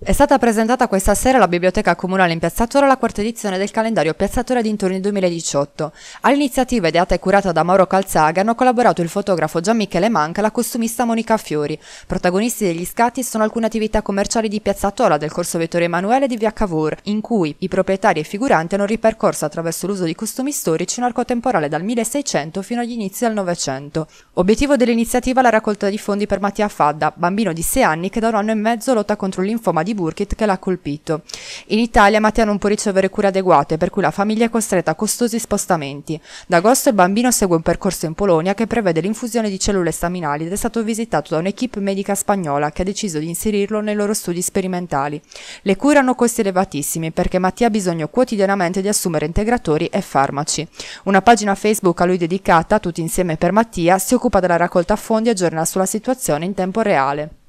È stata presentata questa sera alla Biblioteca Comunale in Piazza la quarta edizione del calendario Piazza Toro dintorni 2018. All'iniziativa ideata e curata da Mauro Calzaga hanno collaborato il fotografo Gian Michele Manca e la costumista Monica Fiori. Protagonisti degli scatti sono alcune attività commerciali di Piazza del corso Vettore Emanuele di Via Cavour, in cui i proprietari e figuranti hanno ripercorso attraverso l'uso di costumi storici un arco temporale dal 1600 fino agli inizi del Novecento. Obiettivo dell'iniziativa è la raccolta di fondi per Mattia Fadda, bambino di 6 anni che da un anno e mezzo lotta contro l'infoma di di Burkitt che l'ha colpito. In Italia Mattia non può ricevere cure adeguate, per cui la famiglia è costretta a costosi spostamenti. Da agosto il bambino segue un percorso in Polonia che prevede l'infusione di cellule staminali ed è stato visitato da un'equipe medica spagnola che ha deciso di inserirlo nei loro studi sperimentali. Le cure hanno costi elevatissimi perché Mattia ha bisogno quotidianamente di assumere integratori e farmaci. Una pagina Facebook a lui dedicata, Tutti insieme per Mattia, si occupa della raccolta fondi e aggiorna sulla situazione in tempo reale.